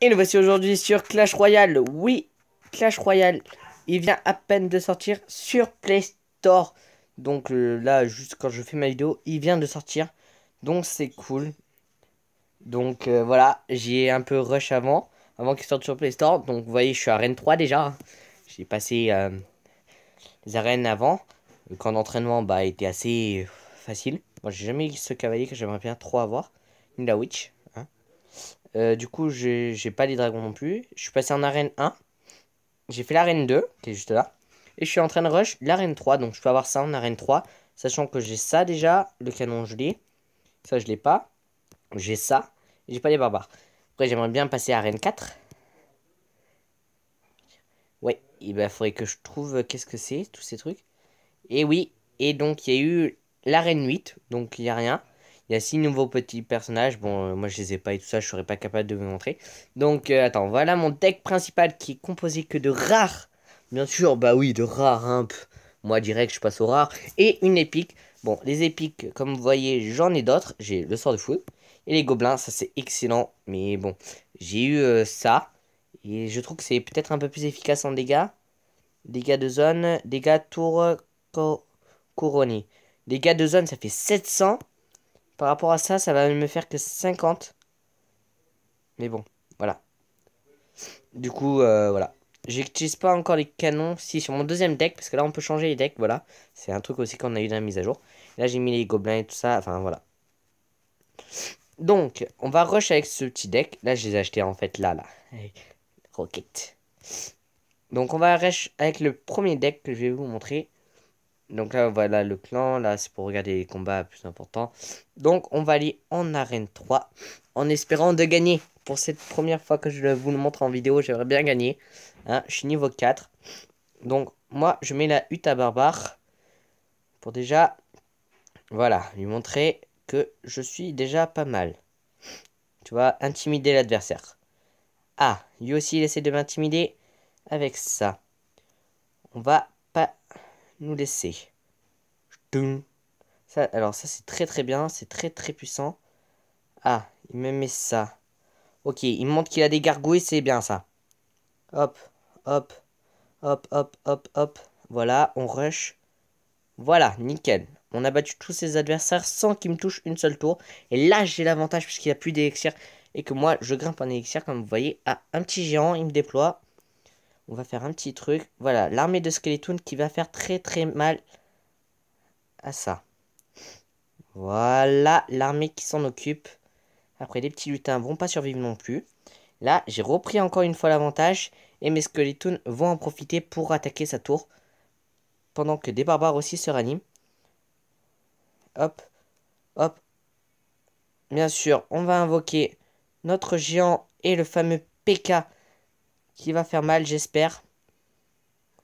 Et nous voici aujourd'hui sur Clash Royale. Oui, Clash Royale. Il vient à peine de sortir sur Play Store. Donc euh, là, juste quand je fais ma vidéo, il vient de sortir. Donc c'est cool. Donc euh, voilà, j'y ai un peu rush avant. Avant qu'il sorte sur Play Store. Donc vous voyez, je suis à Rennes 3 déjà. J'ai passé euh, les arènes avant. Le camp d'entraînement bah, était assez facile. Moi, j'ai jamais eu ce cavalier que j'aimerais bien trop avoir. Une la Witch. Euh, du coup, j'ai pas les dragons non plus. Je suis passé en arène 1. J'ai fait l'arène 2, qui est juste là. Et je suis en train de rush l'arène 3. Donc, je peux avoir ça en arène 3. Sachant que j'ai ça déjà. Le canon, gelé Ça, je l'ai pas. J'ai ça. J'ai pas les barbares. Après, j'aimerais bien passer à arène 4. Ouais, il faudrait que je trouve euh, qu'est-ce que c'est, tous ces trucs. Et oui, et donc il y a eu l'arène 8, donc il n'y a rien. Il y a six nouveaux petits personnages. Bon, euh, moi je les ai pas et tout ça, je serais pas capable de vous montrer. Donc, euh, attends, voilà mon deck principal qui est composé que de rares. Bien sûr, bah oui, de rares. Hein, moi direct, je passe aux rares. Et une épique. Bon, les épiques, comme vous voyez, j'en ai d'autres. J'ai le sort de fou. Et les gobelins, ça c'est excellent. Mais bon, j'ai eu euh, ça. Et je trouve que c'est peut-être un peu plus efficace en dégâts. Dégâts de zone, dégâts tour co Dégâts de zone, ça fait 700. Par rapport à ça, ça va me faire que 50. Mais bon, voilà. Du coup, euh, voilà. J'utilise pas encore les canons. Si, sur mon deuxième deck, parce que là, on peut changer les decks, voilà. C'est un truc aussi qu'on a eu dans la mise à jour. Là, j'ai mis les gobelins et tout ça, enfin, voilà. Donc, on va rush avec ce petit deck. Là, je les ai achetés, en fait, là, là. Rocket. Donc, on va rush avec le premier deck que je vais vous montrer. Donc là, voilà le clan. Là, c'est pour regarder les combats plus importants. Donc, on va aller en arène 3 en espérant de gagner. Pour cette première fois que je vous le montre en vidéo, j'aimerais bien gagner. Hein. je suis niveau 4. Donc, moi, je mets la hutte à barbare pour déjà, voilà, lui montrer que je suis déjà pas mal. Tu vois, intimider l'adversaire. Ah, lui aussi, il essaie de m'intimider avec ça. On va nous laisser. Ça, alors ça c'est très très bien, c'est très très puissant. Ah, il me met ça. Ok, il me montre qu'il a des gargouilles, c'est bien ça. Hop, hop, hop, hop, hop, hop. Voilà, on rush. Voilà, nickel. On a battu tous ses adversaires sans qu'il me touche une seule tour. Et là, j'ai l'avantage puisqu'il a plus d'élixir. Et que moi, je grimpe en élixir, comme vous voyez, ah, un petit géant. Il me déploie. On va faire un petit truc. Voilà, l'armée de Skeleton qui va faire très très mal à ça. Voilà l'armée qui s'en occupe. Après, les petits lutins vont pas survivre non plus. Là, j'ai repris encore une fois l'avantage. Et mes Skeletons vont en profiter pour attaquer sa tour. Pendant que des barbares aussi se raniment. Hop, hop. Bien sûr, on va invoquer notre géant et le fameux PK qui va faire mal, j'espère.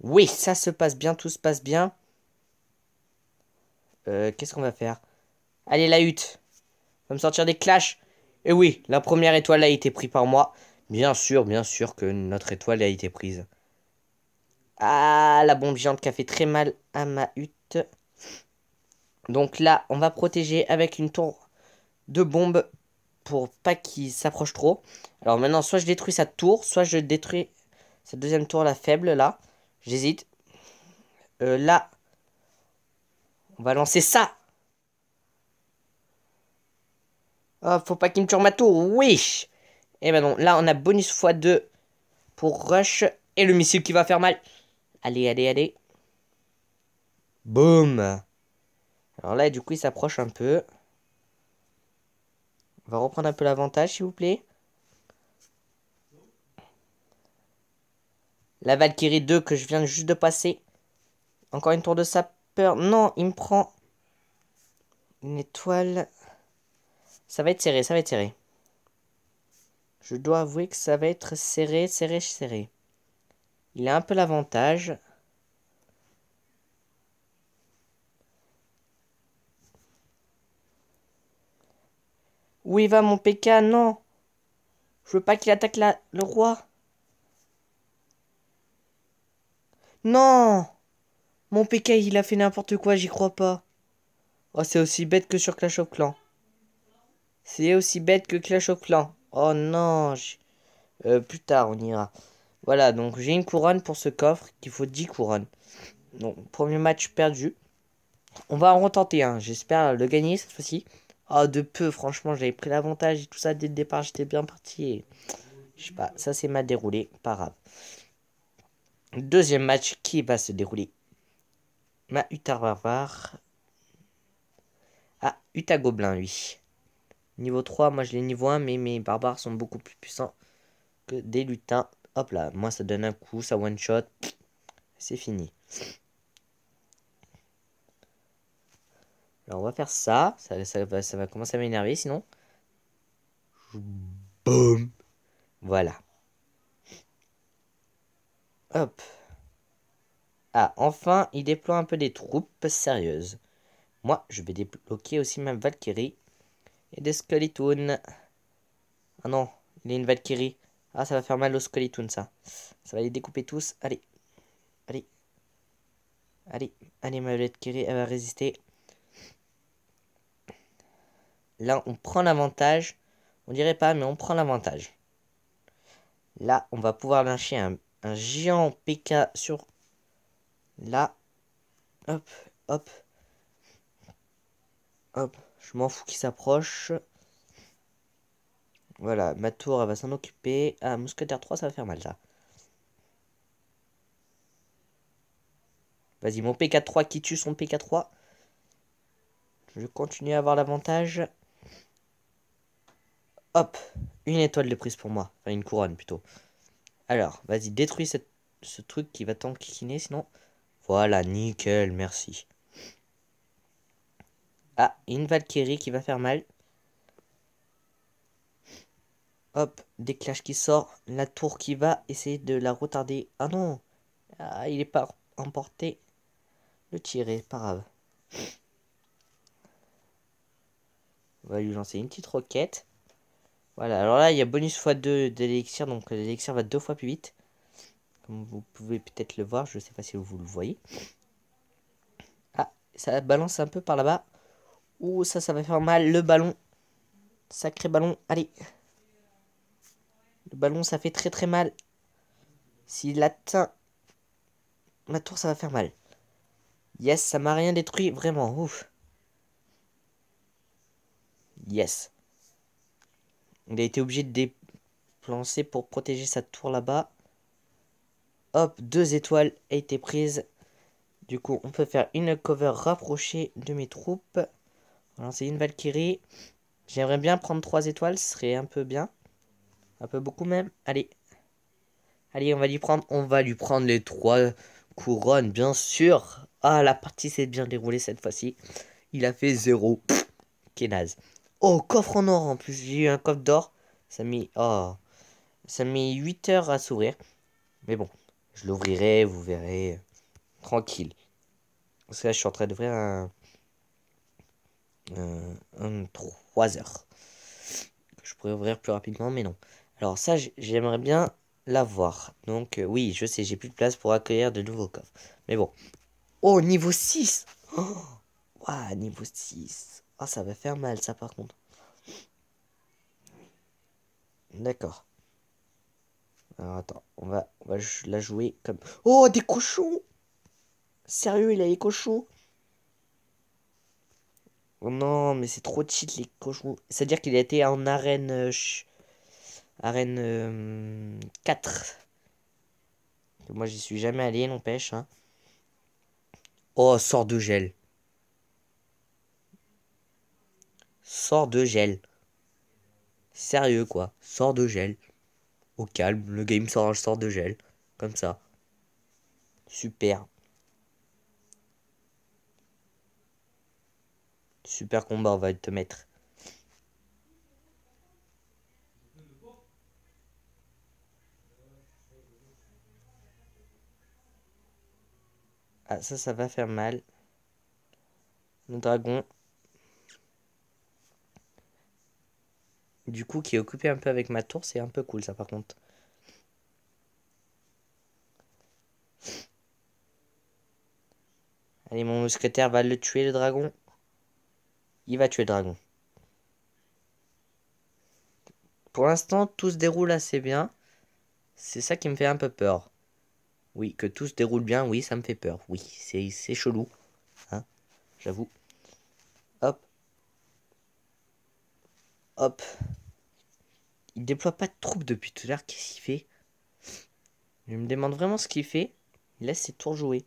Oui, ça se passe bien, tout se passe bien. Euh, qu'est-ce qu'on va faire Allez, la hutte. On va me sortir des clashs. Et oui, la première étoile a été prise par moi. Bien sûr, bien sûr que notre étoile a été prise. Ah, la bombe géante qui a fait très mal à ma hutte. Donc là, on va protéger avec une tour de bombes pour pas qu'il s'approche trop. Alors maintenant, soit je détruis sa tour, soit je détruis sa deuxième tour, la faible, là. J'hésite. Euh, là, on va lancer ça. Oh, faut pas qu'il me tue ma tour, oui Et eh ben non, là on a bonus x2 pour rush et le missile qui va faire mal. Allez, allez, allez. Boum Alors là, du coup, il s'approche un peu. On va reprendre un peu l'avantage, s'il vous plaît. La Valkyrie 2 que je viens juste de passer. Encore une tour de sapeur. Non, il me prend une étoile. Ça va être serré, ça va être serré. Je dois avouer que ça va être serré, serré, serré. Il a un peu l'avantage. Où il va mon P.K. Non. Je veux pas qu'il attaque le roi. Non Mon P.K. il a fait n'importe quoi, j'y crois pas. Oh, c'est aussi bête que sur Clash of Clans. C'est aussi bête que Clash of Clans. Oh non euh, Plus tard, on ira. Voilà, donc j'ai une couronne pour ce coffre, qu'il faut 10 couronnes. Donc, premier match perdu. On va en retenter un, j'espère le gagner cette fois-ci. Oh, de peu, franchement, j'avais pris l'avantage et tout ça dès le départ, j'étais bien parti. Je sais pas, ça c'est ma déroulé, pas grave. Deuxième match qui va se dérouler. Ma Utah Barbare. Ah, Utah Goblin, lui. Niveau 3, moi je l'ai niveau 1, mais mes barbares sont beaucoup plus puissants que des lutins. Hop là, moi ça donne un coup, ça one shot. C'est fini. Alors on va faire ça. Ça, va, commencer à m'énerver sinon. Boum. Voilà. Hop. Ah, enfin, il déploie un peu des troupes sérieuses. Moi, je vais débloquer aussi ma Valkyrie. Et des Skeletons. Ah non, il a une Valkyrie. Ah, ça va faire mal aux Skeletons, ça. Ça va les découper tous. Allez. Allez. Allez, allez, ma Valkyrie, elle va résister. Là, on prend l'avantage. On dirait pas, mais on prend l'avantage. Là, on va pouvoir lâcher un, géant PK sur... Là. Hop, hop. Hop, je m'en fous qu'il s'approche. Voilà, ma tour, elle va s'en occuper. Ah, mousquetaire 3, ça va faire mal, ça. Vas-y, mon PK3 qui tue son PK3. Je continue à avoir l'avantage. Hop, une étoile de prise pour moi. Enfin, une couronne plutôt. Alors, vas-y, détruis ce truc qui va t'enquiquiner, sinon... Voilà, nickel, merci. Ah, une Valkyrie qui va faire mal. Hop, des clashs qui sort, la tour qui va essayer de la retarder. Ah non, ah, il est pas emporté. Le tirer, pas grave. On va lui lancer une petite roquette. Voilà, alors là, il y a bonus x 2 d'élixir, donc l'élixir va deux fois plus vite. Comme vous pouvez peut-être le voir, je ne sais pas si vous le voyez. Ah, ça balance un peu par là-bas. Ouh, ça, ça va faire mal, le ballon. Sacré ballon, allez. Le ballon, ça fait très très mal. S'il atteint ma tour, ça va faire mal. Yes, ça m'a rien détruit, vraiment, ouf. Yes. Il a été obligé de déplancer pour protéger sa tour là-bas. Hop, deux étoiles a été prises. Du coup, on peut faire une cover rapprochée de mes troupes. On va lancer une Valkyrie. J'aimerais bien prendre trois étoiles, ce serait un peu bien. Un peu beaucoup même. Allez. Allez, on va lui prendre, on va lui prendre les trois couronnes, bien sûr. Ah, la partie s'est bien déroulée cette fois-ci. Il a fait zéro. Pff, naze. Oh, coffre en or en plus. J'ai eu un coffre d'or. Ça me Oh. Ça met 8 heures à s'ouvrir. Mais bon, je l'ouvrirai, vous verrez. Tranquille. Parce que là, je suis en train d'ouvrir un... un 3 heures. Je pourrais ouvrir plus rapidement, mais non. Alors ça, j'aimerais bien l'avoir. Donc euh, oui, je sais, j'ai plus de place pour accueillir de nouveaux coffres. Mais bon. Oh, niveau 6 Oh, niveau 6 ah, ça va faire mal, ça, par contre. D'accord. Alors, attends. On va, la jouer comme... Oh, des cochons Sérieux, il a les cochons oh, Non, mais c'est trop cheat, les cochons. C'est-à-dire qu'il a été en arène... Euh, arène 4. Euh, Moi, j'y suis jamais allé, n'empêche. Hein. Oh, sort de gel. sors de gel. Sérieux quoi, sors de gel. Au calme, le game sort, sort de gel. Comme ça. Super. Super combat, on va te mettre. Ah, ça, ça va faire mal. Le dragon, du coup qui est occupé un peu avec ma tour, c'est un peu cool ça par contre. Allez, mon mousquetaire va le tuer, le dragon. Il va tuer le dragon. Pour l'instant, tout se déroule assez bien. C'est ça qui me fait un peu peur. Oui, que tout se déroule bien, oui, ça me fait peur. Oui, c'est chelou. Hein, j'avoue. Hop. Hop. Il déploie pas de troupes depuis tout à l'heure. Qu'est-ce qu'il fait Je me demande vraiment ce qu'il fait. Il laisse ses tours jouer.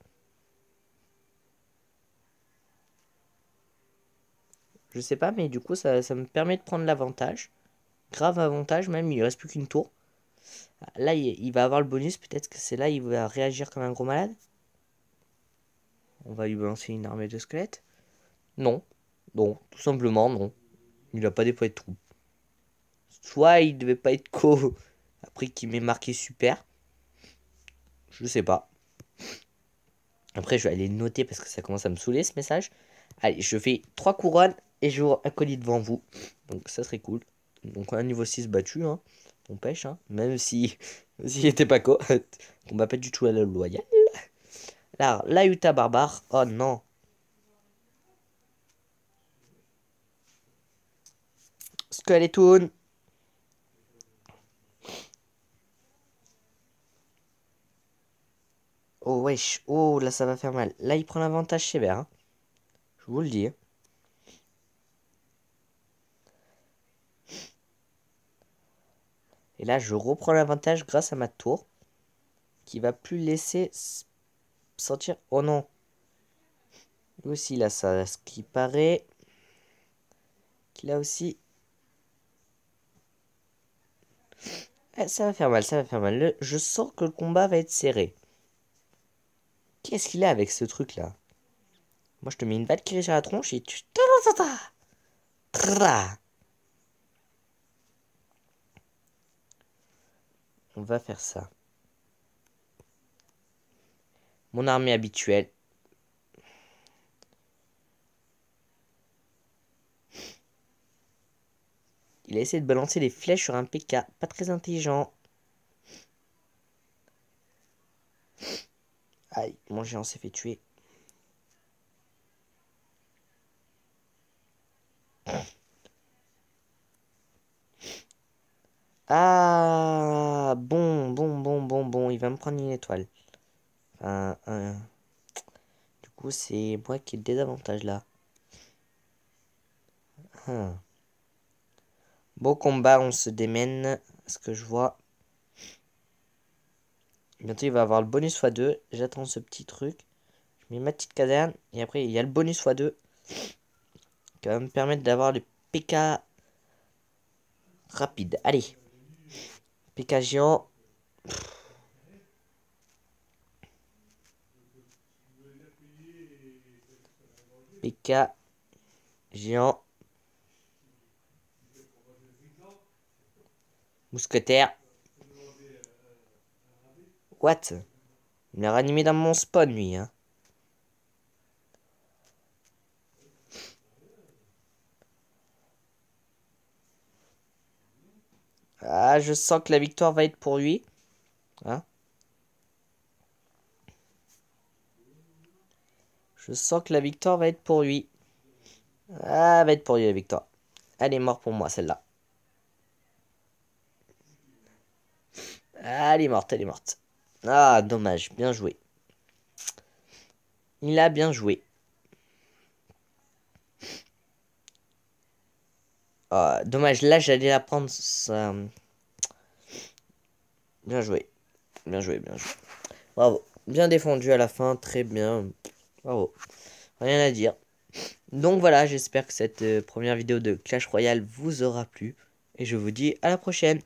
Je sais pas, mais du coup, ça, me permet de prendre l'avantage. Grave avantage, même. Il reste plus qu'une tour. Là, il, va avoir le bonus. Peut-être que c'est là il va réagir comme un gros malade. On va lui balancer une armée de squelettes. Non. Non, tout simplement, non. Il n'a pas déployé de troupes. Soit il devait pas être co. Après qu'il m'ait marqué super. Je sais pas. Après, je vais aller noter parce que ça commence à me saouler ce message. Allez, je fais trois couronnes et j'ouvre un colis devant vous. Donc ça serait cool. Donc un niveau 6 battu, hein. On pêche, hein. Même si il était pas co. On va pas du tout à la loyale. Alors la Utah barbare. Oh non. Skeleton. Oh, là, ça va faire mal. Là, il prend l'avantage chez hein. Je vous le dis. Et là, je reprends l'avantage grâce à ma tour. Qui va plus laisser sortir. Oh non. Lui aussi, là, ça, ce qui paraît. Qu'il a aussi. Eh, ça va faire mal, ça va faire mal. je sens que le combat va être serré. Qu'est-ce qu'il a avec ce truc-là Moi, je te mets une balle qui à la tronche et tu... On va faire ça. Mon armée habituelle. Il a essayé de balancer des flèches sur un PK. Pas très intelligent. Aïe, mon géant s'est fait tuer. Ah, bon, bon, bon, bon, bon, il va me prendre une étoile. Enfin, Du coup, c'est moi qui ai le désavantage là. Hein. Beau combat, on se démène, ce que je vois. Bientôt, il va avoir le bonus x2. J'attends ce petit truc. Je mets ma petite caserne. Et après, il y a le bonus x2. Qui va me permettre d'avoir le PK Rapide. Allez. PK géant. PK géant. Mousquetaire. What Il m'a ranimé dans mon spawn, lui, hein. Ah, je sens que la victoire va être pour lui. Hein Je sens que la victoire va être pour lui. Ah, va être pour lui la victoire. Elle est morte pour moi, celle-là. Elle est morte, elle est morte. Ah, dommage, bien joué. Il a bien joué. Ah, dommage, là j'allais la prendre. Ça... Bien joué. Bien joué, bien joué. Bravo. Bien défendu à la fin, très bien. Bravo. Rien à dire. Donc voilà, j'espère que cette euh, première vidéo de Clash Royale vous aura plu. Et je vous dis à la prochaine.